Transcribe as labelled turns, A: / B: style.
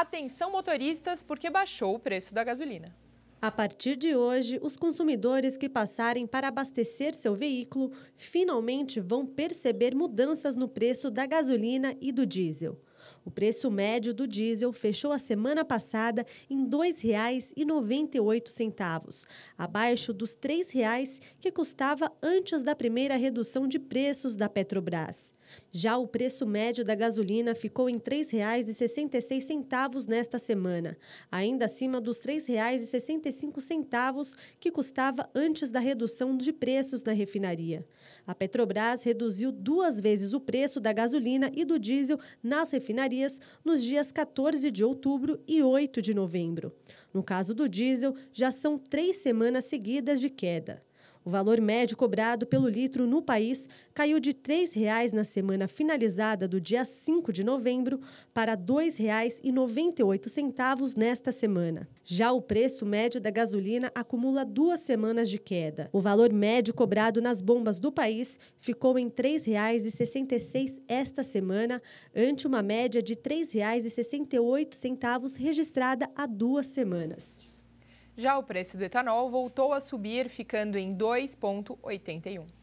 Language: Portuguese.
A: Atenção motoristas, porque baixou o preço da gasolina.
B: A partir de hoje, os consumidores que passarem para abastecer seu veículo finalmente vão perceber mudanças no preço da gasolina e do diesel. O preço médio do diesel fechou a semana passada em R$ 2,98, abaixo dos R$ 3,00 que custava antes da primeira redução de preços da Petrobras. Já o preço médio da gasolina ficou em R$ 3,66 nesta semana, ainda acima dos R$ 3,65 que custava antes da redução de preços na refinaria. A Petrobras reduziu duas vezes o preço da gasolina e do diesel nas refinarias nos dias 14 de outubro e 8 de novembro. No caso do diesel, já são três semanas seguidas de queda. O valor médio cobrado pelo litro no país caiu de R$ 3,00 na semana finalizada do dia 5 de novembro para R$ 2,98 nesta semana. Já o preço médio da gasolina acumula duas semanas de queda. O valor médio cobrado nas bombas do país ficou em R$ 3,66 esta semana, ante uma média de R$ 3,68 registrada há duas semanas.
A: Já o preço do etanol voltou a subir, ficando em 2,81.